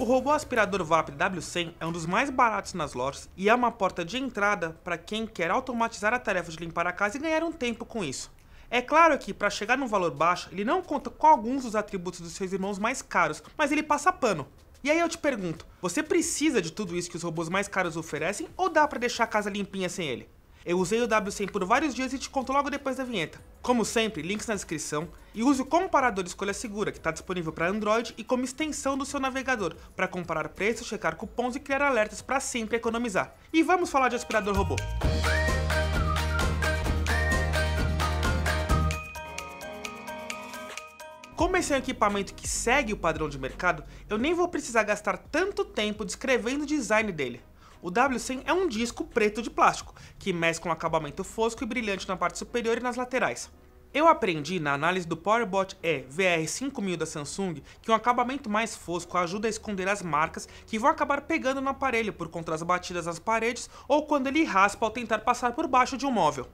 O robô aspirador VAP W100 é um dos mais baratos nas lojas e é uma porta de entrada para quem quer automatizar a tarefa de limpar a casa e ganhar um tempo com isso. É claro que, para chegar num valor baixo, ele não conta com alguns dos atributos dos seus irmãos mais caros, mas ele passa pano. E aí eu te pergunto, você precisa de tudo isso que os robôs mais caros oferecem ou dá para deixar a casa limpinha sem ele? Eu usei o W100 por vários dias e te conto logo depois da vinheta. Como sempre, links na descrição e use o comparador escolha segura que está disponível para Android e como extensão do seu navegador para comparar preços, checar cupons e criar alertas para sempre economizar. E vamos falar de aspirador robô. Como esse é um equipamento que segue o padrão de mercado, eu nem vou precisar gastar tanto tempo descrevendo o design dele. O W100 é um disco preto de plástico, que mescla um acabamento fosco e brilhante na parte superior e nas laterais. Eu aprendi na análise do PowerBot E VR5000 da Samsung que um acabamento mais fosco ajuda a esconder as marcas que vão acabar pegando no aparelho por contra as batidas nas paredes ou quando ele raspa ao tentar passar por baixo de um móvel.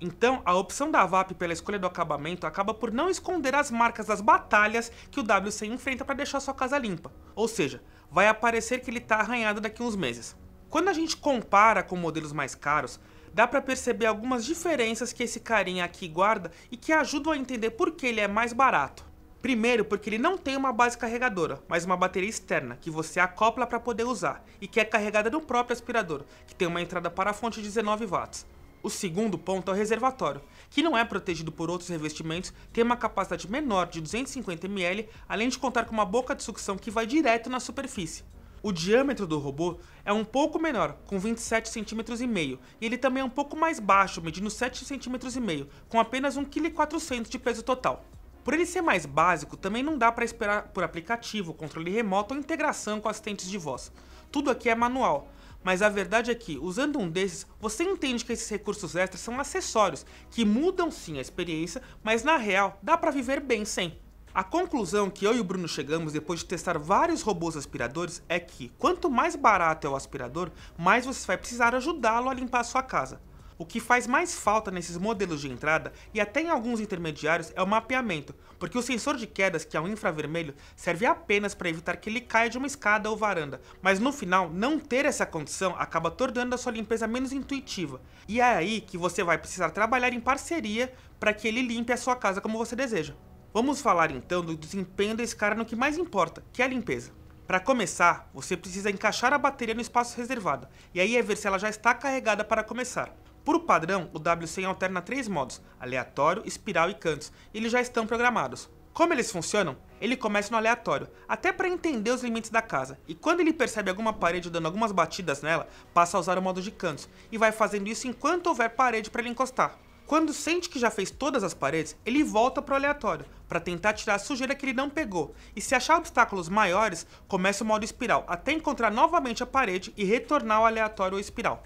Então, a opção da VAP pela escolha do acabamento acaba por não esconder as marcas das batalhas que o W100 enfrenta para deixar sua casa limpa. Ou seja, vai aparecer que ele está arranhado daqui uns meses. Quando a gente compara com modelos mais caros, dá para perceber algumas diferenças que esse carinha aqui guarda e que ajudam a entender por que ele é mais barato. Primeiro, porque ele não tem uma base carregadora, mas uma bateria externa, que você acopla para poder usar, e que é carregada no próprio aspirador, que tem uma entrada para a fonte de 19 watts. O segundo ponto é o reservatório, que não é protegido por outros revestimentos, tem uma capacidade menor de 250 ml, além de contar com uma boca de sucção que vai direto na superfície, o diâmetro do robô é um pouco menor, com 27 cm e meio, e ele também é um pouco mais baixo, medindo 7 cm e meio, com apenas 1,4 kg de peso total. Por ele ser mais básico, também não dá para esperar por aplicativo, controle remoto ou integração com assistentes de voz. Tudo aqui é manual, mas a verdade é que, usando um desses, você entende que esses recursos extras são acessórios, que mudam sim a experiência, mas na real dá para viver bem sem. A conclusão que eu e o Bruno chegamos depois de testar vários robôs aspiradores é que, quanto mais barato é o aspirador, mais você vai precisar ajudá-lo a limpar a sua casa. O que faz mais falta nesses modelos de entrada e até em alguns intermediários é o mapeamento, porque o sensor de quedas, que é um infravermelho, serve apenas para evitar que ele caia de uma escada ou varanda, mas no final, não ter essa condição acaba tornando a sua limpeza menos intuitiva, e é aí que você vai precisar trabalhar em parceria para que ele limpe a sua casa como você deseja. Vamos falar então do desempenho desse cara no que mais importa, que é a limpeza. Para começar, você precisa encaixar a bateria no espaço reservado, e aí é ver se ela já está carregada para começar. Por padrão, o W100 alterna três modos, aleatório, espiral e cantos, e eles já estão programados. Como eles funcionam? Ele começa no aleatório, até para entender os limites da casa, e quando ele percebe alguma parede dando algumas batidas nela, passa a usar o modo de cantos, e vai fazendo isso enquanto houver parede para ele encostar. Quando sente que já fez todas as paredes, ele volta para o aleatório, para tentar tirar a sujeira que ele não pegou, e se achar obstáculos maiores, começa o modo espiral, até encontrar novamente a parede e retornar ao aleatório ou espiral.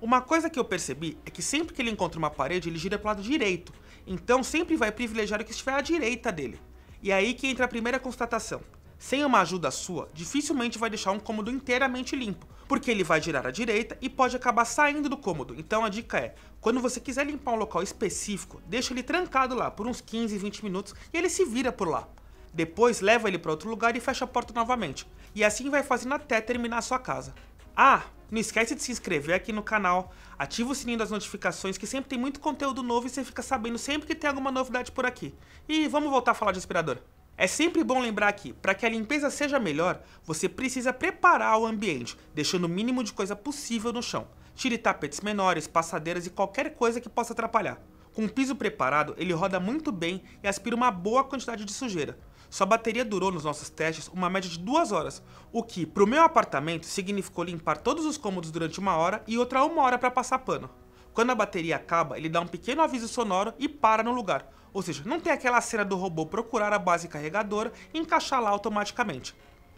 Uma coisa que eu percebi é que sempre que ele encontra uma parede, ele gira para o lado direito, então sempre vai privilegiar o que estiver à direita dele. E é aí que entra a primeira constatação. Sem uma ajuda sua, dificilmente vai deixar um cômodo inteiramente limpo, porque ele vai girar à direita e pode acabar saindo do cômodo. Então a dica é, quando você quiser limpar um local específico, deixa ele trancado lá por uns 15, 20 minutos e ele se vira por lá. Depois leva ele para outro lugar e fecha a porta novamente. E assim vai fazendo até terminar a sua casa. Ah, não esquece de se inscrever aqui no canal, ativa o sininho das notificações que sempre tem muito conteúdo novo e você fica sabendo sempre que tem alguma novidade por aqui. E vamos voltar a falar de aspirador. É sempre bom lembrar que, para que a limpeza seja melhor, você precisa preparar o ambiente, deixando o mínimo de coisa possível no chão. Tire tapetes menores, passadeiras e qualquer coisa que possa atrapalhar. Com o piso preparado, ele roda muito bem e aspira uma boa quantidade de sujeira. Sua bateria durou nos nossos testes uma média de duas horas, o que, para o meu apartamento, significou limpar todos os cômodos durante uma hora e outra uma hora para passar pano. Quando a bateria acaba, ele dá um pequeno aviso sonoro e para no lugar. Ou seja, não tem aquela cena do robô procurar a base carregadora e encaixar lá automaticamente.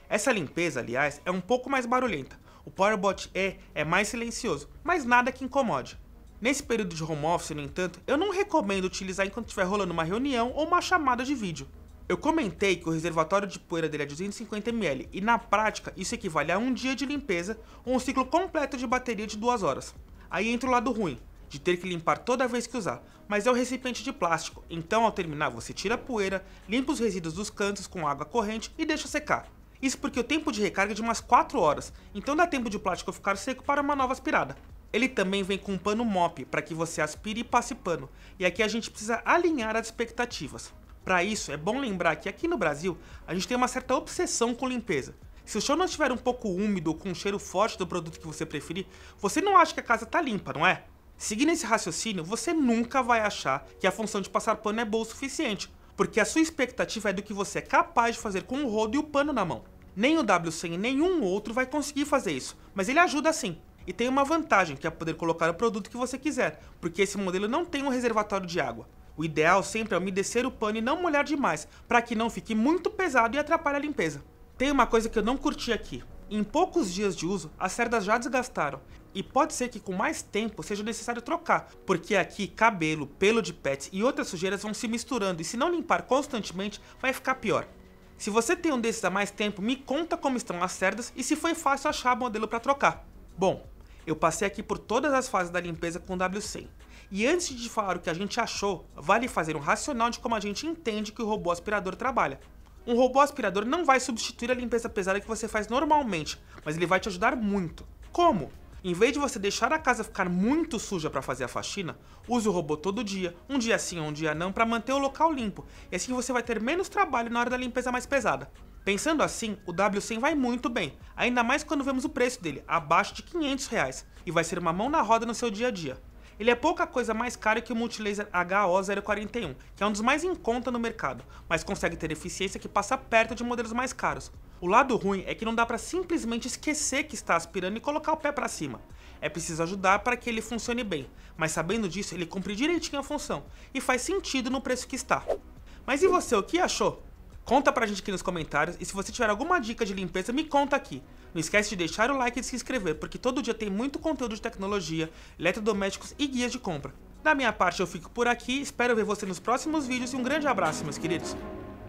Essa limpeza, aliás, é um pouco mais barulhenta. O Powerbot E é mais silencioso, mas nada que incomode. Nesse período de home office, no entanto, eu não recomendo utilizar enquanto estiver rolando uma reunião ou uma chamada de vídeo. Eu comentei que o reservatório de poeira dele é 250ml e na prática isso equivale a um dia de limpeza ou um ciclo completo de bateria de duas horas. Aí entra o lado ruim de ter que limpar toda vez que usar, mas é um recipiente de plástico, então ao terminar você tira a poeira, limpa os resíduos dos cantos com água corrente e deixa secar. Isso porque o tempo de recarga é de umas 4 horas, então dá tempo de plástico ficar seco para uma nova aspirada. Ele também vem com um pano mop para que você aspire e passe pano, e aqui a gente precisa alinhar as expectativas. Para isso, é bom lembrar que aqui no Brasil, a gente tem uma certa obsessão com limpeza. Se o chão não estiver um pouco úmido ou com um cheiro forte do produto que você preferir, você não acha que a casa está limpa, não é? Seguindo esse raciocínio, você nunca vai achar que a função de passar pano é boa o suficiente, porque a sua expectativa é do que você é capaz de fazer com o rodo e o pano na mão. Nem o W100 nenhum outro vai conseguir fazer isso, mas ele ajuda sim. E tem uma vantagem, que é poder colocar o produto que você quiser, porque esse modelo não tem um reservatório de água. O ideal sempre é umedecer o pano e não molhar demais, para que não fique muito pesado e atrapalhe a limpeza. Tem uma coisa que eu não curti aqui. Em poucos dias de uso, as cerdas já desgastaram, e pode ser que com mais tempo seja necessário trocar, porque aqui cabelo, pelo de pets e outras sujeiras vão se misturando e se não limpar constantemente vai ficar pior. Se você tem um desses há mais tempo, me conta como estão as cerdas e se foi fácil achar modelo para trocar. Bom, eu passei aqui por todas as fases da limpeza com o W100. E antes de falar o que a gente achou, vale fazer um racional de como a gente entende que o robô aspirador trabalha. Um robô aspirador não vai substituir a limpeza pesada que você faz normalmente, mas ele vai te ajudar muito. Como? Em vez de você deixar a casa ficar muito suja para fazer a faxina, use o robô todo dia, um dia sim, um dia não, para manter o local limpo, e assim você vai ter menos trabalho na hora da limpeza mais pesada. Pensando assim, o W100 vai muito bem, ainda mais quando vemos o preço dele, abaixo de 500 reais, e vai ser uma mão na roda no seu dia a dia. Ele é pouca coisa mais caro que o Multilaser HO041, que é um dos mais em conta no mercado, mas consegue ter eficiência que passa perto de modelos mais caros. O lado ruim é que não dá para simplesmente esquecer que está aspirando e colocar o pé para cima. É preciso ajudar para que ele funcione bem, mas sabendo disso ele cumpre direitinho a função, e faz sentido no preço que está. Mas e você, o que achou? Conta pra gente aqui nos comentários e se você tiver alguma dica de limpeza, me conta aqui. Não esquece de deixar o like e se inscrever, porque todo dia tem muito conteúdo de tecnologia, eletrodomésticos e guias de compra. Da minha parte eu fico por aqui, espero ver você nos próximos vídeos e um grande abraço, meus queridos.